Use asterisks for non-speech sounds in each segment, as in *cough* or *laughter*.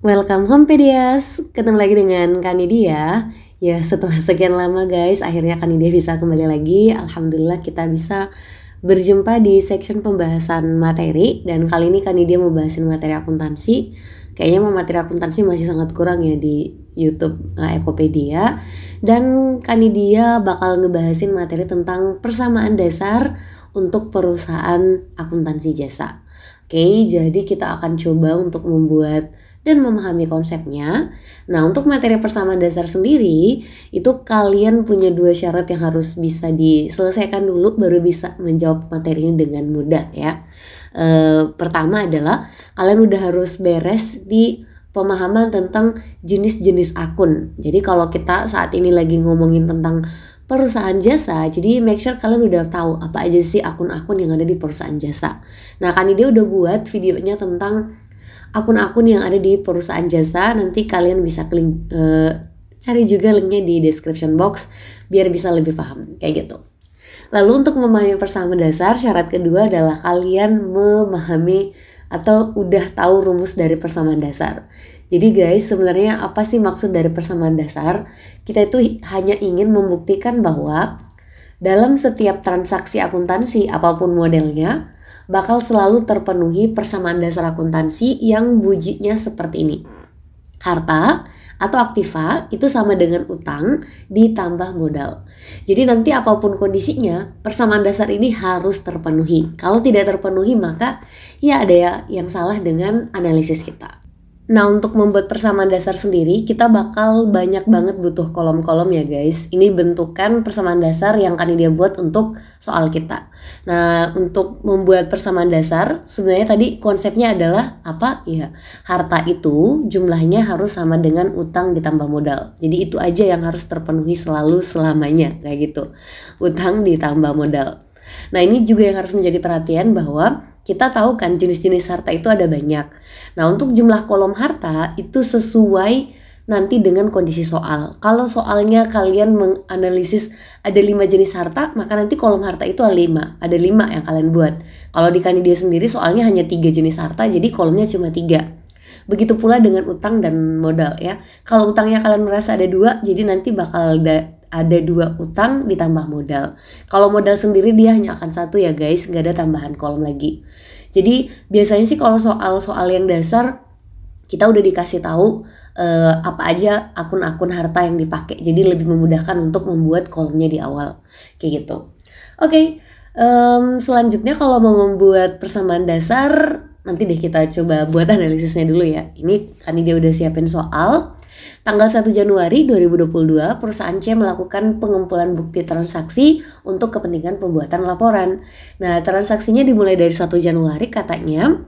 Welcome home Pedias, ketemu lagi dengan Kanidia Ya setelah *laughs* sekian lama guys, akhirnya Kanidia bisa kembali lagi Alhamdulillah kita bisa berjumpa di section pembahasan materi Dan kali ini Kanidia mau bahasin materi akuntansi Kayaknya mau materi akuntansi masih sangat kurang ya di Youtube uh, Ekopedia Dan Kanidia bakal ngebahasin materi tentang persamaan dasar untuk perusahaan akuntansi jasa Oke, jadi kita akan coba untuk membuat dan memahami konsepnya. Nah, untuk materi persamaan dasar sendiri, itu kalian punya dua syarat yang harus bisa diselesaikan dulu baru bisa menjawab materinya dengan mudah ya. E, pertama adalah kalian udah harus beres di pemahaman tentang jenis-jenis akun. Jadi kalau kita saat ini lagi ngomongin tentang perusahaan jasa. Jadi make sure kalian udah tahu apa aja sih akun-akun yang ada di perusahaan jasa. Nah, kan dia udah buat videonya tentang akun-akun yang ada di perusahaan jasa nanti kalian bisa link, uh, cari juga linknya di description box biar bisa lebih paham kayak gitu. Lalu untuk memahami persamaan dasar syarat kedua adalah kalian memahami atau udah tahu rumus dari persamaan dasar. Jadi guys, sebenarnya apa sih maksud dari persamaan dasar? Kita itu hanya ingin membuktikan bahwa dalam setiap transaksi akuntansi apapun modelnya, bakal selalu terpenuhi persamaan dasar akuntansi yang wujudnya seperti ini. Harta atau aktiva itu sama dengan utang ditambah modal. Jadi nanti apapun kondisinya, persamaan dasar ini harus terpenuhi. Kalau tidak terpenuhi maka ya ada ya yang salah dengan analisis kita. Nah, untuk membuat persamaan dasar sendiri, kita bakal banyak banget butuh kolom-kolom ya guys. Ini bentukan persamaan dasar yang akan dia buat untuk soal kita. Nah, untuk membuat persamaan dasar, sebenarnya tadi konsepnya adalah apa? Ya, harta itu jumlahnya harus sama dengan utang ditambah modal. Jadi itu aja yang harus terpenuhi selalu selamanya, kayak gitu. Utang ditambah modal. Nah, ini juga yang harus menjadi perhatian bahwa kita tahu kan jenis-jenis harta itu ada banyak. Nah, untuk jumlah kolom harta itu sesuai nanti dengan kondisi soal. Kalau soalnya kalian menganalisis ada lima jenis harta, maka nanti kolom harta itu ada lima, ada lima yang kalian buat. Kalau di Kanidia sendiri soalnya hanya tiga jenis harta, jadi kolomnya cuma tiga. Begitu pula dengan utang dan modal ya. Kalau utangnya kalian merasa ada dua, jadi nanti bakal ada ada dua utang ditambah modal. Kalau modal sendiri dia hanya akan satu ya guys, nggak ada tambahan kolom lagi. Jadi biasanya sih kalau soal-soal yang dasar kita udah dikasih tahu uh, apa aja akun-akun harta yang dipakai. Jadi lebih memudahkan untuk membuat kolomnya di awal kayak gitu. Oke, okay, um, selanjutnya kalau mau membuat persamaan dasar nanti deh kita coba buat analisisnya dulu ya. Ini kan dia udah siapin soal. Tanggal 1 Januari 2022, perusahaan C melakukan pengumpulan bukti transaksi untuk kepentingan pembuatan laporan. Nah, transaksinya dimulai dari 1 Januari katanya,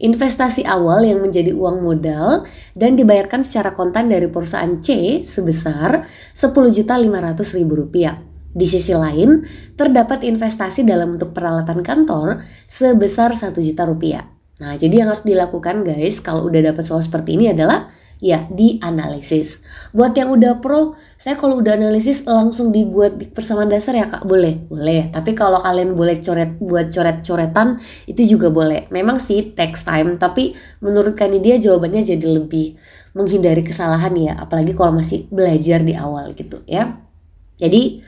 investasi awal yang menjadi uang modal dan dibayarkan secara kontan dari perusahaan C sebesar Rp10.500.000. Di sisi lain, terdapat investasi dalam bentuk peralatan kantor sebesar Rp1 juta rupiah. Nah, jadi yang harus dilakukan guys kalau udah dapat soal seperti ini adalah ya dianalisis. Buat yang udah pro, saya kalau udah analisis langsung dibuat di persamaan dasar ya Kak, boleh? Boleh. Tapi kalau kalian boleh coret buat coret-coretan itu juga boleh. Memang sih text time, tapi menurut dia jawabannya jadi lebih menghindari kesalahan ya, apalagi kalau masih belajar di awal gitu ya. Jadi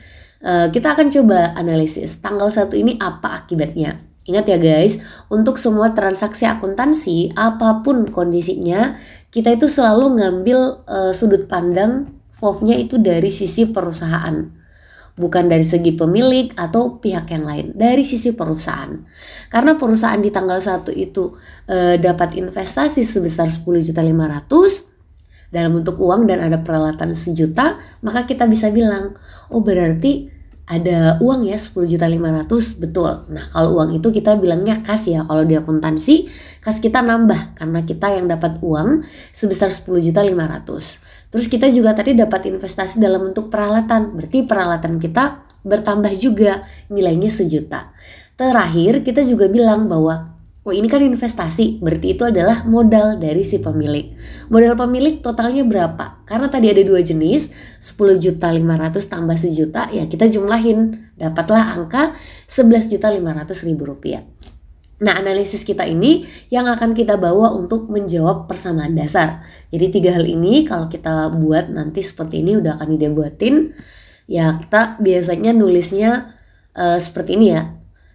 eh, kita akan coba analisis tanggal satu ini apa akibatnya Ingat ya guys, untuk semua transaksi akuntansi, apapun kondisinya, kita itu selalu ngambil e, sudut pandang fof itu dari sisi perusahaan. Bukan dari segi pemilik atau pihak yang lain, dari sisi perusahaan. Karena perusahaan di tanggal 1 itu e, dapat investasi sebesar 10.500 dalam bentuk uang dan ada peralatan sejuta, maka kita bisa bilang, oh berarti ada uang ya 10 juta 500 betul. Nah, kalau uang itu kita bilangnya kas ya. Kalau di akuntansi, kas kita nambah karena kita yang dapat uang sebesar 10 juta 500. Terus kita juga tadi dapat investasi dalam bentuk peralatan. Berarti peralatan kita bertambah juga nilainya sejuta. Terakhir, kita juga bilang bahwa Oh ini kan investasi, berarti itu adalah modal dari si pemilik. Modal pemilik totalnya berapa? Karena tadi ada dua jenis, 10 juta 500 tambah sejuta, ya kita jumlahin, dapatlah angka 11 juta 500 ribu rupiah. Nah, analisis kita ini yang akan kita bawa untuk menjawab persamaan dasar. Jadi tiga hal ini kalau kita buat nanti seperti ini udah akan dibuatin, ya kita biasanya nulisnya uh, seperti ini ya.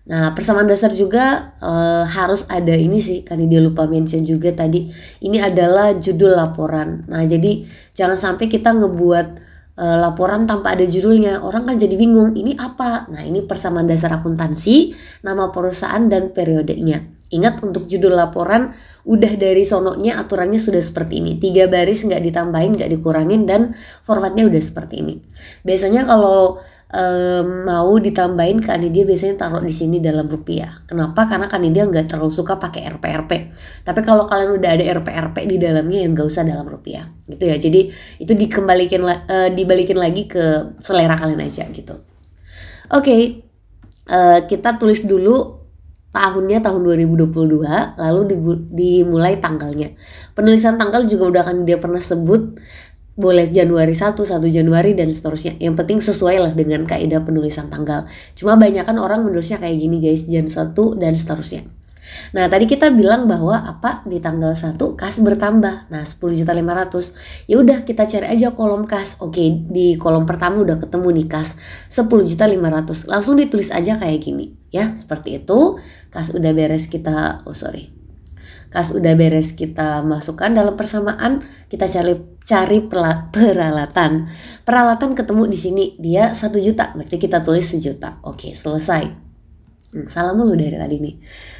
Nah, persamaan dasar juga uh, harus ada ini sih, karena dia lupa mention juga tadi. Ini adalah judul laporan. Nah, jadi jangan sampai kita ngebuat uh, laporan tanpa ada judulnya. Orang kan jadi bingung, ini apa? Nah, ini persamaan dasar akuntansi, nama perusahaan dan periodenya. Ingat untuk judul laporan udah dari sononya aturannya sudah seperti ini. Tiga baris nggak ditambahin, nggak dikurangin dan formatnya udah seperti ini. Biasanya kalau um, mau ditambahin ke dia biasanya taruh di sini dalam rupiah. Kenapa? Karena kan dia nggak terlalu suka pakai RPRP. Tapi kalau kalian udah ada RPRP di dalamnya yang nggak usah dalam rupiah, gitu ya. Jadi itu dikembalikan uh, eh, dibalikin lagi ke selera kalian aja gitu. Oke, okay. uh, eh, kita tulis dulu tahunnya tahun 2022 lalu dimulai tanggalnya penulisan tanggal juga udah akan dia pernah sebut boleh Januari 1, 1 Januari dan seterusnya. Yang penting sesuai lah dengan kaidah penulisan tanggal. Cuma banyak kan orang menulisnya kayak gini guys, Jan 1 dan seterusnya. Nah tadi kita bilang bahwa apa di tanggal 1 kas bertambah. Nah 10 juta 500. Ya udah kita cari aja kolom kas. Oke di kolom pertama udah ketemu nih kas 10 juta 500. Langsung ditulis aja kayak gini ya seperti itu. Kas udah beres kita oh sorry kas udah beres kita masukkan dalam persamaan kita cari cari peralatan peralatan ketemu di sini dia satu juta berarti kita tulis sejuta oke selesai Hmm, salam dulu dari tadi nih.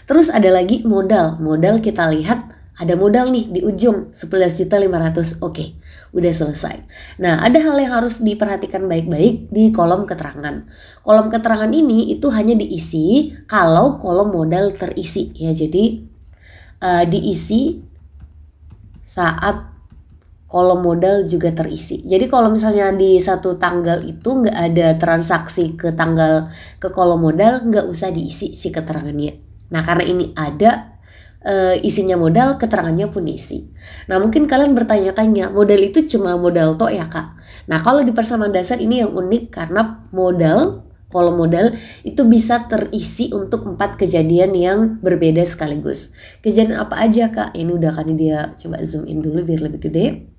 Terus ada lagi modal. Modal kita lihat ada modal nih di ujung juta ratus Oke, udah selesai. Nah, ada hal yang harus diperhatikan baik-baik di kolom keterangan. Kolom keterangan ini itu hanya diisi kalau kolom modal terisi ya. Jadi uh, diisi saat kolom modal juga terisi. Jadi kalau misalnya di satu tanggal itu nggak ada transaksi ke tanggal ke kolom modal nggak usah diisi si keterangannya. Nah karena ini ada e, isinya modal keterangannya pun diisi. Nah mungkin kalian bertanya-tanya modal itu cuma modal toh ya kak. Nah kalau di persamaan dasar ini yang unik karena modal kolom modal itu bisa terisi untuk empat kejadian yang berbeda sekaligus. Kejadian apa aja kak? Ini udah kan dia coba zoom in dulu biar lebih gede.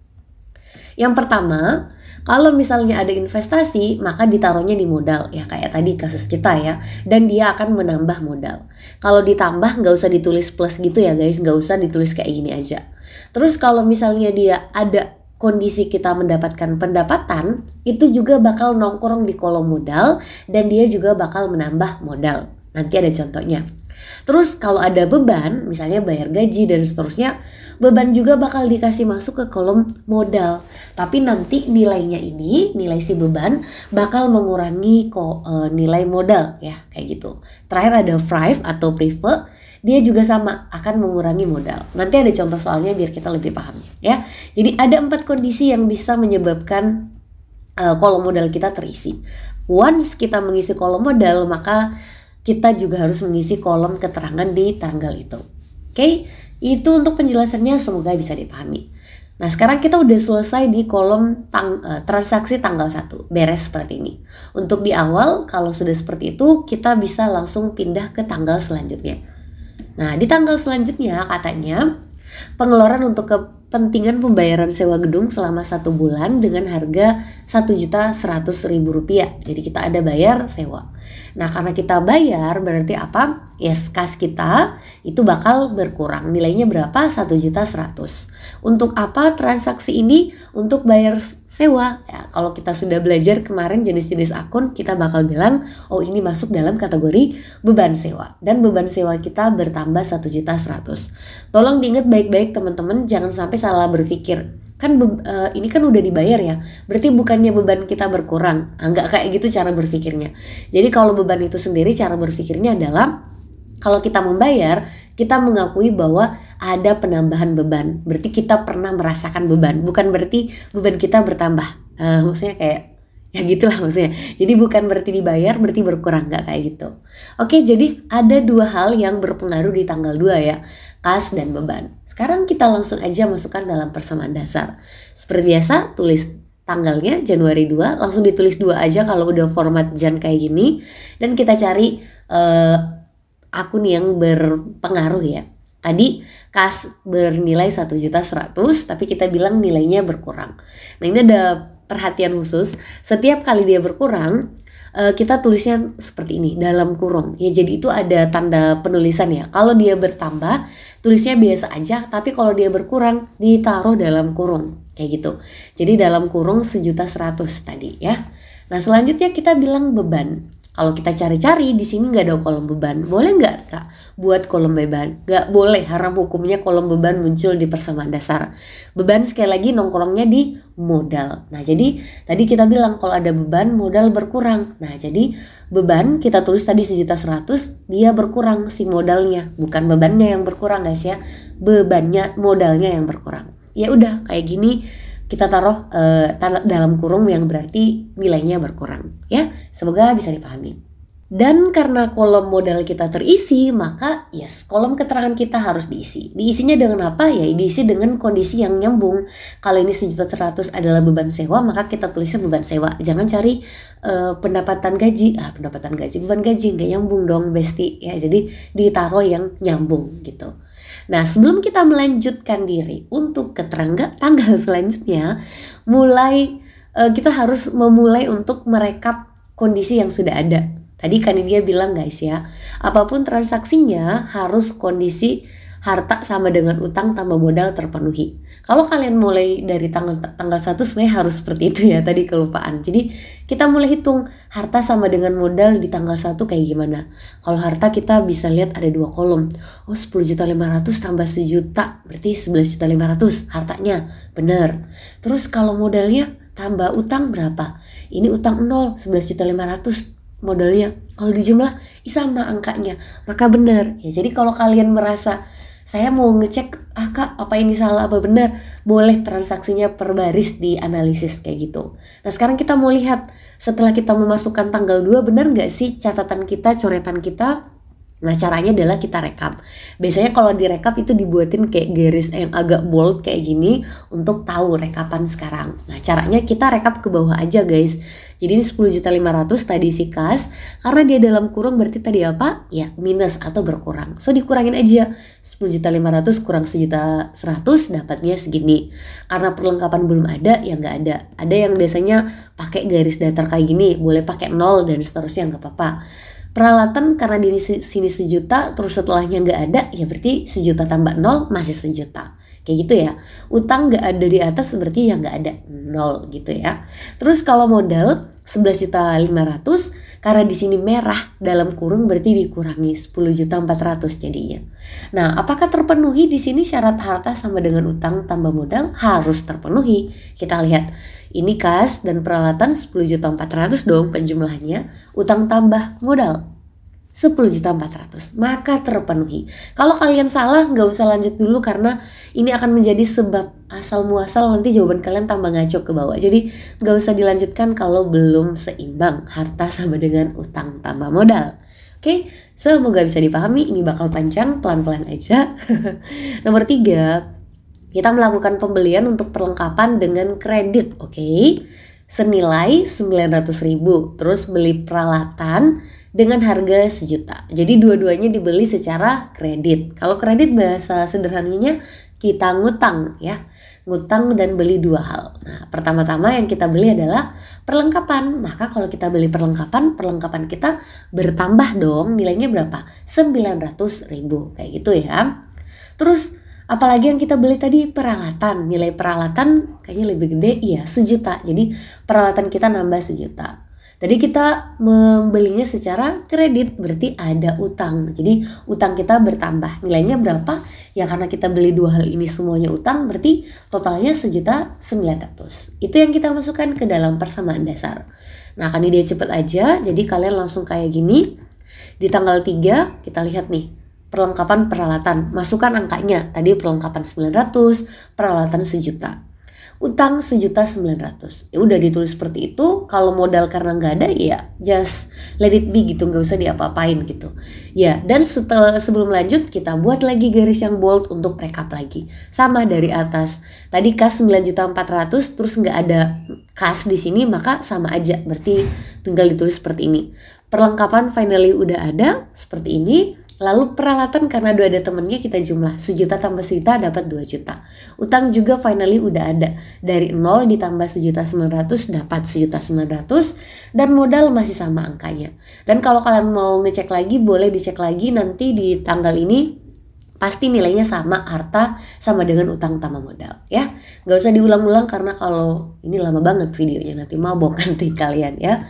Yang pertama, kalau misalnya ada investasi, maka ditaruhnya di modal ya kayak tadi kasus kita ya, dan dia akan menambah modal. Kalau ditambah nggak usah ditulis plus gitu ya guys, nggak usah ditulis kayak gini aja. Terus kalau misalnya dia ada kondisi kita mendapatkan pendapatan itu juga bakal nongkrong di kolom modal dan dia juga bakal menambah modal. Nanti ada contohnya. Terus kalau ada beban, misalnya bayar gaji dan seterusnya, beban juga bakal dikasih masuk ke kolom modal. Tapi nanti nilainya ini, nilai si beban bakal mengurangi ko, e, nilai modal ya, kayak gitu. Terakhir ada thrive atau prefer dia juga sama akan mengurangi modal. Nanti ada contoh soalnya biar kita lebih paham ya. Jadi ada empat kondisi yang bisa menyebabkan uh, kolom modal kita terisi. Once kita mengisi kolom modal maka kita juga harus mengisi kolom keterangan di tanggal itu. Oke, okay? itu untuk penjelasannya semoga bisa dipahami. Nah, sekarang kita udah selesai di kolom tang eh, transaksi tanggal 1. Beres seperti ini. Untuk di awal kalau sudah seperti itu, kita bisa langsung pindah ke tanggal selanjutnya. Nah, di tanggal selanjutnya katanya pengeluaran untuk kepentingan pembayaran sewa gedung selama satu bulan dengan harga Rp1.100.000. Jadi kita ada bayar sewa. Nah, karena kita bayar berarti apa? Yes, kas kita itu bakal berkurang. Nilainya berapa? Satu juta seratus. Untuk apa transaksi ini? Untuk bayar sewa. Ya, kalau kita sudah belajar kemarin jenis-jenis akun, kita bakal bilang, oh ini masuk dalam kategori beban sewa. Dan beban sewa kita bertambah juta 100. Tolong diingat baik-baik teman-teman, jangan sampai salah berpikir. Kan be uh, ini kan udah dibayar ya, berarti bukannya beban kita berkurang. Enggak ah, kayak gitu cara berpikirnya. Jadi kalau beban itu sendiri cara berpikirnya adalah kalau kita membayar, kita mengakui bahwa ada penambahan beban. Berarti kita pernah merasakan beban, bukan berarti beban kita bertambah. Uh, maksudnya kayak ya gitulah maksudnya. Jadi bukan berarti dibayar, berarti berkurang nggak kayak gitu. Oke, jadi ada dua hal yang berpengaruh di tanggal 2 ya, kas dan beban. Sekarang kita langsung aja masukkan dalam persamaan dasar. Seperti biasa, tulis tanggalnya Januari 2, langsung ditulis dua aja kalau udah format Jan kayak gini dan kita cari uh, akun yang berpengaruh ya. Tadi kas bernilai satu juta seratus, tapi kita bilang nilainya berkurang. Nah, ini ada perhatian khusus. Setiap kali dia berkurang, eh, kita tulisnya seperti ini dalam kurung ya jadi itu ada tanda penulisan ya kalau dia bertambah tulisnya biasa aja tapi kalau dia berkurang ditaruh dalam kurung kayak gitu jadi dalam kurung sejuta seratus tadi ya nah selanjutnya kita bilang beban kalau kita cari-cari di sini nggak ada kolom beban, boleh nggak kak buat kolom beban? Nggak boleh, haram hukumnya kolom beban muncul di persamaan dasar. Beban sekali lagi nongkrongnya di modal. Nah jadi tadi kita bilang kalau ada beban modal berkurang. Nah jadi beban kita tulis tadi sejuta seratus dia berkurang si modalnya, bukan bebannya yang berkurang guys ya, bebannya modalnya yang berkurang. Ya udah kayak gini kita taruh uh, dalam kurung yang berarti nilainya berkurang ya semoga bisa dipahami dan karena kolom modal kita terisi maka yes kolom keterangan kita harus diisi diisinya dengan apa ya diisi dengan kondisi yang nyambung kalau ini sejuta seratus adalah beban sewa maka kita tulisnya beban sewa jangan cari uh, pendapatan gaji ah pendapatan gaji beban gaji nggak nyambung dong besti ya jadi ditaruh yang nyambung gitu Nah, sebelum kita melanjutkan diri untuk ke tanggal selanjutnya, mulai uh, kita harus memulai untuk merekap kondisi yang sudah ada. Tadi kan dia bilang guys ya, apapun transaksinya harus kondisi harta sama dengan utang tambah modal terpenuhi. Kalau kalian mulai dari tanggal tanggal 1 sebenarnya harus seperti itu ya tadi kelupaan. Jadi kita mulai hitung harta sama dengan modal di tanggal 1 kayak gimana. Kalau harta kita bisa lihat ada dua kolom. Oh 10 juta 500 tambah sejuta berarti 11 juta 500 hartanya. benar. Terus kalau modalnya tambah utang berapa? Ini utang 0, 11 juta 500 modalnya. Kalau dijumlah, sama angkanya. Maka benar. Ya, jadi kalau kalian merasa saya mau ngecek ah kak apa ini salah apa benar boleh transaksinya per baris di analisis kayak gitu nah sekarang kita mau lihat setelah kita memasukkan tanggal 2 benar nggak sih catatan kita coretan kita Nah caranya adalah kita rekap. Biasanya kalau direkap itu dibuatin kayak garis yang agak bold kayak gini untuk tahu rekapan sekarang. Nah caranya kita rekap ke bawah aja guys. Jadi ini 10.500 tadi si kas karena dia dalam kurung berarti tadi apa? Ya minus atau berkurang. So dikurangin aja 10.500 kurang 100, dapatnya segini. Karena perlengkapan belum ada ya nggak ada. Ada yang biasanya pakai garis datar kayak gini, boleh pakai nol dan seterusnya nggak apa-apa peralatan karena di sini sejuta terus setelahnya nggak ada ya berarti sejuta tambah nol masih sejuta kayak gitu ya utang nggak ada di atas berarti ya nggak ada nol gitu ya terus kalau modal sebelas juta ratus karena di sini merah dalam kurung berarti dikurangi 10 juta 400 jadinya. Nah, apakah terpenuhi di sini syarat harta sama dengan utang tambah modal? Harus terpenuhi. Kita lihat ini kas dan peralatan 10 juta 400 dong penjumlahannya, utang tambah modal juta ratus maka terpenuhi. Kalau kalian salah nggak usah lanjut dulu karena ini akan menjadi sebab asal muasal nanti jawaban kalian tambah ngaco ke bawah. Jadi nggak usah dilanjutkan kalau belum seimbang harta sama dengan utang tambah modal. Oke, okay? semoga bisa dipahami. Ini bakal panjang, pelan-pelan aja. *laughs* Nomor tiga, kita melakukan pembelian untuk perlengkapan dengan kredit, oke? Okay? Senilai 900.000, terus beli peralatan dengan harga sejuta. Jadi dua-duanya dibeli secara kredit. Kalau kredit bahasa sederhananya kita ngutang ya. Ngutang dan beli dua hal. Nah, pertama-tama yang kita beli adalah perlengkapan. Maka kalau kita beli perlengkapan, perlengkapan kita bertambah dong nilainya berapa? ratus ribu kayak gitu ya. Terus apalagi yang kita beli tadi peralatan nilai peralatan kayaknya lebih gede iya sejuta jadi peralatan kita nambah sejuta Tadi kita membelinya secara kredit, berarti ada utang. Jadi utang kita bertambah. Nilainya berapa? Ya karena kita beli dua hal ini semuanya utang, berarti totalnya sejuta sembilan ratus. Itu yang kita masukkan ke dalam persamaan dasar. Nah kan dia cepet aja, jadi kalian langsung kayak gini. Di tanggal tiga kita lihat nih, perlengkapan peralatan. Masukkan angkanya. Tadi perlengkapan 900, peralatan sejuta utang sejuta sembilan ratus ya udah ditulis seperti itu kalau modal karena nggak ada ya just let it be gitu nggak usah diapa-apain gitu ya dan setelah sebelum lanjut kita buat lagi garis yang bold untuk rekap lagi sama dari atas tadi kas sembilan juta empat ratus terus nggak ada kas di sini maka sama aja berarti tinggal ditulis seperti ini perlengkapan finally udah ada seperti ini Lalu peralatan karena udah ada temennya kita jumlah. Sejuta tambah sejuta dapat 2 juta. Utang juga finally udah ada. Dari nol ditambah sejuta sembilan ratus dapat sejuta sembilan ratus Dan modal masih sama angkanya. Dan kalau kalian mau ngecek lagi boleh dicek lagi nanti di tanggal ini pasti nilainya sama harta sama dengan utang tambah modal ya nggak usah diulang-ulang karena kalau ini lama banget videonya nanti mau mabok *laughs* nanti kalian ya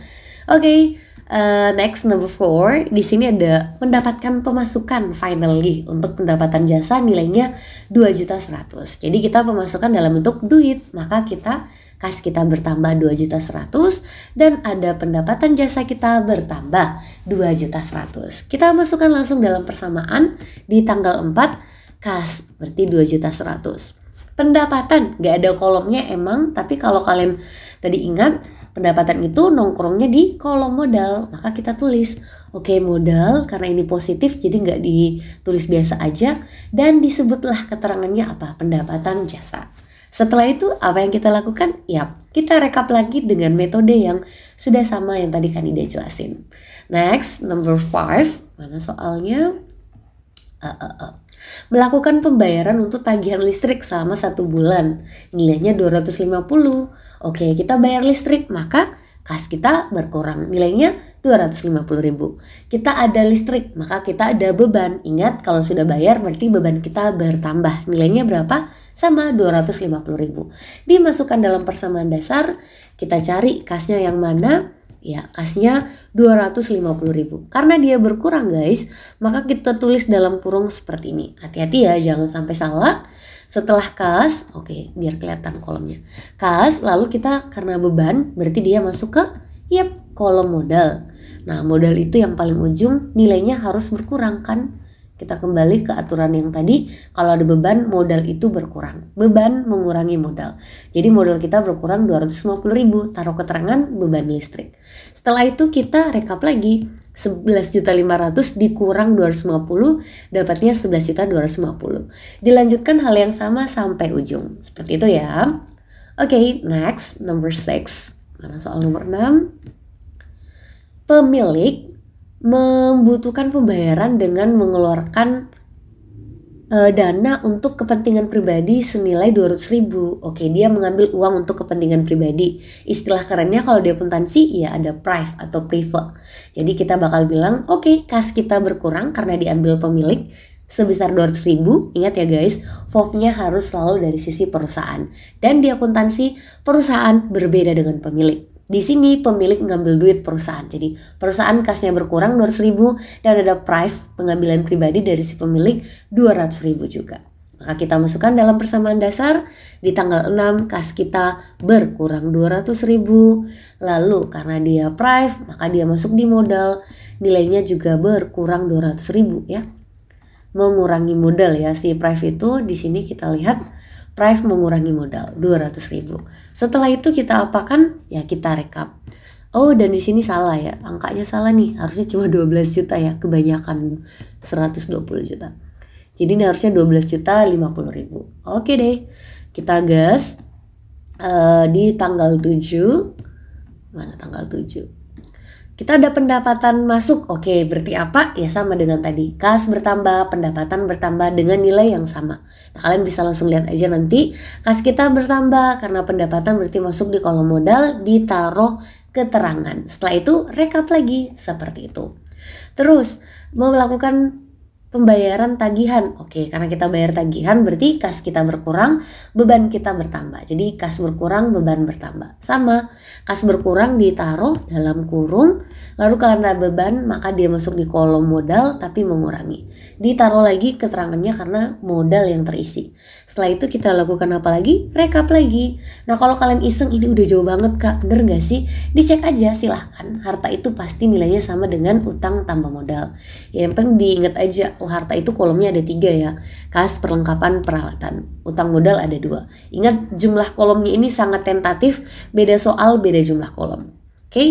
oke okay, Eh, next number four, di sini ada mendapatkan pemasukan finally untuk pendapatan jasa nilainya dua juta seratus. Jadi kita pemasukan dalam bentuk duit, maka kita kas kita bertambah dua juta seratus dan ada pendapatan jasa kita bertambah dua juta seratus. Kita masukkan langsung dalam persamaan di tanggal empat kas berarti dua juta seratus. Pendapatan gak ada kolomnya emang, tapi kalau kalian tadi ingat pendapatan itu nongkrongnya di kolom modal maka kita tulis oke okay, modal karena ini positif jadi nggak ditulis biasa aja dan disebutlah keterangannya apa pendapatan jasa setelah itu apa yang kita lakukan? Ya, kita rekap lagi dengan metode yang sudah sama yang tadi Kanida jelasin. Next, number five. Mana soalnya? Uh, uh, uh. Melakukan pembayaran untuk tagihan listrik selama satu bulan. Nilainya 250. Oke, kita bayar listrik, maka kas kita berkurang. Nilainya 250 ribu. Kita ada listrik, maka kita ada beban. Ingat kalau sudah bayar berarti beban kita bertambah. Nilainya berapa? Sama 250 ribu. Dimasukkan dalam persamaan dasar, kita cari kasnya yang mana, ya kasnya 250.000 karena dia berkurang guys maka kita tulis dalam kurung seperti ini hati-hati ya jangan sampai salah setelah kas oke okay, biar kelihatan kolomnya kas lalu kita karena beban berarti dia masuk ke yep kolom modal nah modal itu yang paling ujung nilainya harus berkurang kan kita kembali ke aturan yang tadi, kalau ada beban modal itu berkurang. Beban mengurangi modal. Jadi modal kita berkurang 250 ribu, taruh keterangan beban listrik. Setelah itu kita rekap lagi, 11.500 dikurang 250 dapatnya 11.250. Dilanjutkan hal yang sama sampai ujung. Seperti itu ya. Oke, okay, next number 6. Mana soal nomor 6? Pemilik membutuhkan pembayaran dengan mengeluarkan e, dana untuk kepentingan pribadi senilai 200 ribu. Oke, dia mengambil uang untuk kepentingan pribadi. Istilah kerennya kalau dia akuntansi ya ada private atau prive. Jadi kita bakal bilang, oke, okay, kas kita berkurang karena diambil pemilik sebesar 200 ribu. Ingat ya guys, FOV-nya harus selalu dari sisi perusahaan. Dan di akuntansi, perusahaan berbeda dengan pemilik di sini pemilik ngambil duit perusahaan. Jadi perusahaan kasnya berkurang 200 ribu dan ada private pengambilan pribadi dari si pemilik 200 ribu juga. Maka kita masukkan dalam persamaan dasar di tanggal 6 kas kita berkurang 200 ribu. Lalu karena dia private maka dia masuk di modal nilainya juga berkurang 200 ribu ya. Mengurangi modal ya si private itu di sini kita lihat Prive mengurangi modal 200 ribu. Setelah itu kita apakan? Ya kita rekap. Oh dan di sini salah ya, angkanya salah nih. Harusnya cuma 12 juta ya, kebanyakan 120 juta. Jadi ini harusnya 12 juta 50 ribu. Oke deh, kita gas uh, di tanggal 7 mana tanggal 7 kita ada pendapatan masuk, oke berarti apa? Ya sama dengan tadi, kas bertambah, pendapatan bertambah dengan nilai yang sama. Nah kalian bisa langsung lihat aja nanti, kas kita bertambah karena pendapatan berarti masuk di kolom modal, ditaruh keterangan. Setelah itu rekap lagi, seperti itu. Terus, mau melakukan pembayaran tagihan. Oke, karena kita bayar tagihan berarti kas kita berkurang, beban kita bertambah. Jadi kas berkurang, beban bertambah. Sama, kas berkurang ditaruh dalam kurung, lalu karena beban maka dia masuk di kolom modal tapi mengurangi. Ditaruh lagi keterangannya karena modal yang terisi. Setelah itu kita lakukan apa lagi? Rekap lagi. Nah kalau kalian iseng ini udah jauh banget kak, bener gak sih? Dicek aja silahkan, harta itu pasti nilainya sama dengan utang tambah modal. Ya, yang penting diingat aja, oh harta itu kolomnya ada tiga ya. Kas, perlengkapan, peralatan. Utang modal ada dua. Ingat jumlah kolomnya ini sangat tentatif, beda soal, beda jumlah kolom. Oke, okay?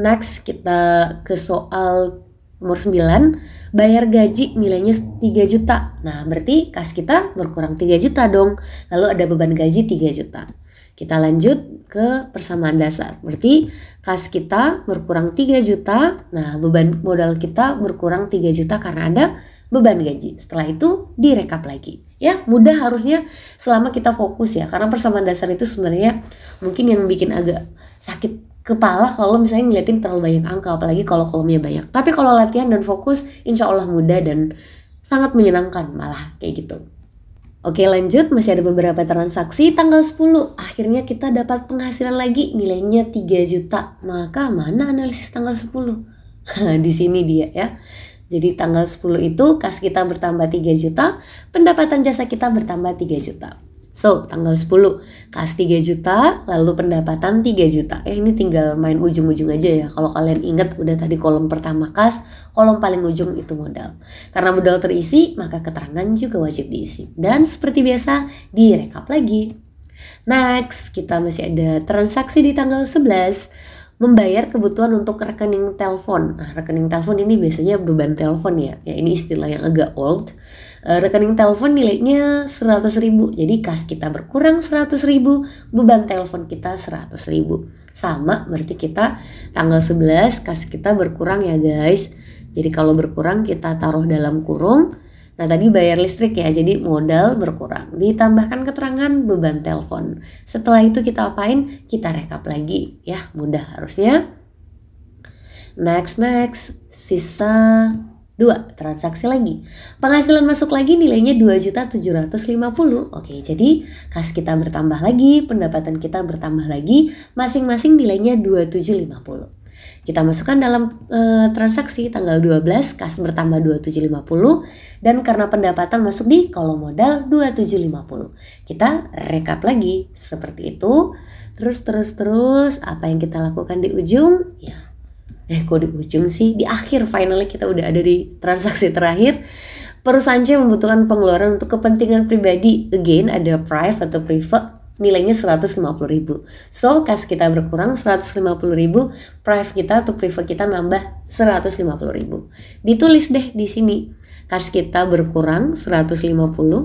next kita ke soal nomor 9 bayar gaji nilainya 3 juta. Nah, berarti kas kita berkurang 3 juta dong. Lalu ada beban gaji 3 juta. Kita lanjut ke persamaan dasar. Berarti kas kita berkurang 3 juta. Nah, beban modal kita berkurang 3 juta karena ada beban gaji. Setelah itu direkap lagi. Ya, mudah harusnya selama kita fokus ya. Karena persamaan dasar itu sebenarnya mungkin yang bikin agak sakit kepala kalau misalnya ngeliatin terlalu banyak angka apalagi kalau kolomnya banyak tapi kalau latihan dan fokus insya Allah mudah dan sangat menyenangkan malah kayak gitu Oke lanjut, masih ada beberapa transaksi tanggal 10 Akhirnya kita dapat penghasilan lagi nilainya 3 juta Maka mana analisis tanggal 10? *laughs* Di sini dia ya Jadi tanggal 10 itu kas kita bertambah 3 juta Pendapatan jasa kita bertambah 3 juta So, tanggal 10 kas 3 juta, lalu pendapatan 3 juta. Eh, ini tinggal main ujung-ujung aja ya. Kalau kalian ingat udah tadi kolom pertama kas, kolom paling ujung itu modal. Karena modal terisi, maka keterangan juga wajib diisi. Dan seperti biasa, direkap lagi. Next, kita masih ada transaksi di tanggal 11 membayar kebutuhan untuk rekening telepon. Nah, rekening telepon ini biasanya beban telepon ya. Ya ini istilah yang agak old. Eh, rekening telepon nilainya 100 ribu. Jadi kas kita berkurang 100 ribu, beban telepon kita 100 ribu. Sama berarti kita tanggal 11 kas kita berkurang ya guys. Jadi kalau berkurang kita taruh dalam kurung. Nah tadi bayar listrik ya, jadi modal berkurang. Ditambahkan keterangan beban telepon. Setelah itu kita apain? Kita rekap lagi ya, mudah harusnya. Next, next, sisa 2. Transaksi lagi. Penghasilan masuk lagi nilainya 2.750. Oke, jadi kas kita bertambah lagi, pendapatan kita bertambah lagi, masing-masing nilainya 2750. Kita masukkan dalam e, transaksi tanggal 12 kas bertambah 2750 dan karena pendapatan masuk di kolom modal 2750. Kita rekap lagi seperti itu. Terus terus terus apa yang kita lakukan di ujung? Ya, eh kok di ujung sih di akhir finally kita udah ada di transaksi terakhir perusahaan C membutuhkan pengeluaran untuk kepentingan pribadi again ada private atau private nilainya 150.000. So, cash kita berkurang 150.000, private kita atau private kita nambah 150.000. Ditulis deh di sini. cash kita berkurang 150,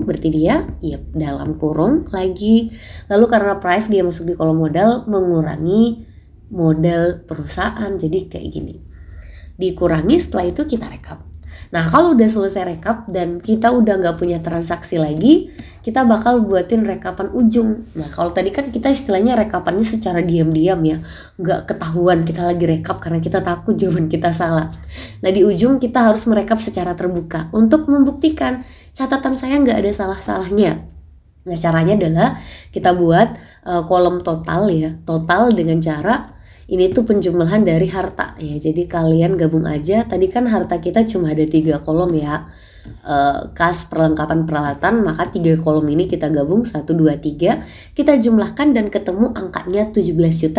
berarti dia yep, dalam kurung lagi. Lalu karena private dia masuk di kolom modal mengurangi model perusahaan jadi kayak gini dikurangi setelah itu kita rekap Nah kalau udah selesai rekap dan kita udah nggak punya transaksi lagi, kita bakal buatin rekapan ujung. Nah kalau tadi kan kita istilahnya rekapannya secara diam-diam ya, nggak ketahuan kita lagi rekap karena kita takut jawaban kita salah. Nah di ujung kita harus merekap secara terbuka untuk membuktikan catatan saya nggak ada salah-salahnya. Nah caranya adalah kita buat uh, kolom total ya, total dengan cara ini tuh penjumlahan dari harta ya jadi kalian gabung aja tadi kan harta kita cuma ada tiga kolom ya uh, eh, kas perlengkapan peralatan maka tiga kolom ini kita gabung 1 2 3 kita jumlahkan dan ketemu angkanya 17.630.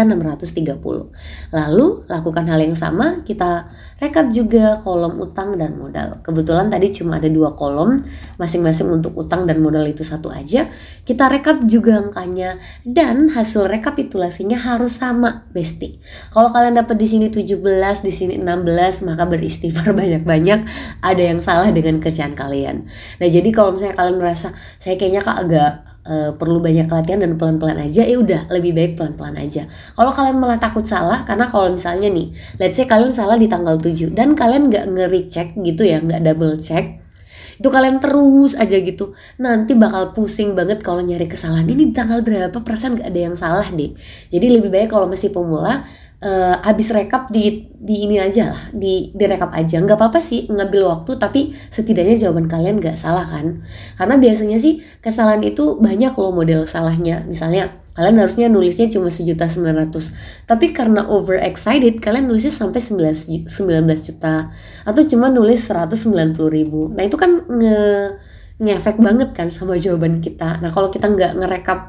Lalu lakukan hal yang sama kita rekap juga kolom utang dan modal. Kebetulan tadi cuma ada dua kolom masing-masing untuk utang dan modal itu satu aja. Kita rekap juga angkanya dan hasil rekapitulasinya harus sama besti. Kalau kalian dapat di sini 17, di sini 16 maka beristighfar *laughs* banyak-banyak ada yang salah dengan kerja kebersihan kalian. Nah jadi kalau misalnya kalian merasa saya kayaknya kak agak uh, perlu banyak latihan dan pelan-pelan aja ya udah lebih baik pelan-pelan aja kalau kalian malah takut salah karena kalau misalnya nih let's say kalian salah di tanggal 7 dan kalian nggak ngeri cek gitu ya nggak double check itu kalian terus aja gitu nanti bakal pusing banget kalau nyari kesalahan ini di tanggal berapa perasaan nggak ada yang salah deh jadi lebih baik kalau masih pemula uh, abis rekap di di ini aja lah di direkap aja nggak apa-apa sih ngambil waktu tapi setidaknya jawaban kalian nggak salah kan karena biasanya sih kesalahan itu banyak loh model salahnya misalnya kalian harusnya nulisnya cuma sejuta sembilan ratus tapi karena over excited kalian nulisnya sampai sembilan belas juta atau cuma nulis seratus sembilan puluh ribu nah itu kan nge ngefek banget kan sama jawaban kita nah kalau kita nggak ngerekap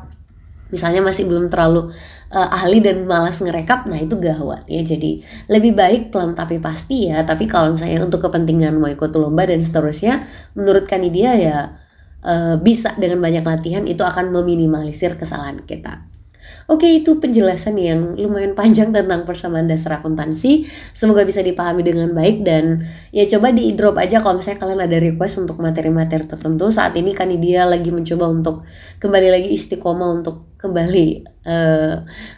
misalnya masih belum terlalu uh, ahli dan malas ngerekap nah itu gawat ya jadi lebih baik pelan tapi pasti ya tapi kalau misalnya untuk kepentingan mau ikut lomba dan seterusnya menurut dia ya uh, bisa dengan banyak latihan itu akan meminimalisir kesalahan kita Oke, itu penjelasan yang lumayan panjang tentang persamaan dasar akuntansi. Semoga bisa dipahami dengan baik dan ya coba di drop aja kalau misalnya kalian ada request untuk materi-materi tertentu. Saat ini kan dia lagi mencoba untuk kembali lagi istiqomah untuk kembali eh,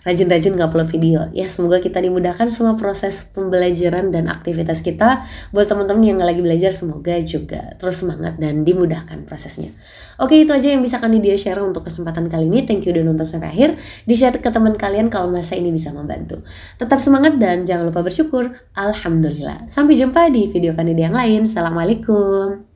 rajin-rajin uh, upload video ya semoga kita dimudahkan semua proses pembelajaran dan aktivitas kita buat teman-teman yang lagi belajar semoga juga terus semangat dan dimudahkan prosesnya oke itu aja yang bisa kami dia share untuk kesempatan kali ini thank you udah nonton sampai akhir di share ke teman kalian kalau merasa ini bisa membantu tetap semangat dan jangan lupa bersyukur alhamdulillah sampai jumpa di video kami yang lain assalamualaikum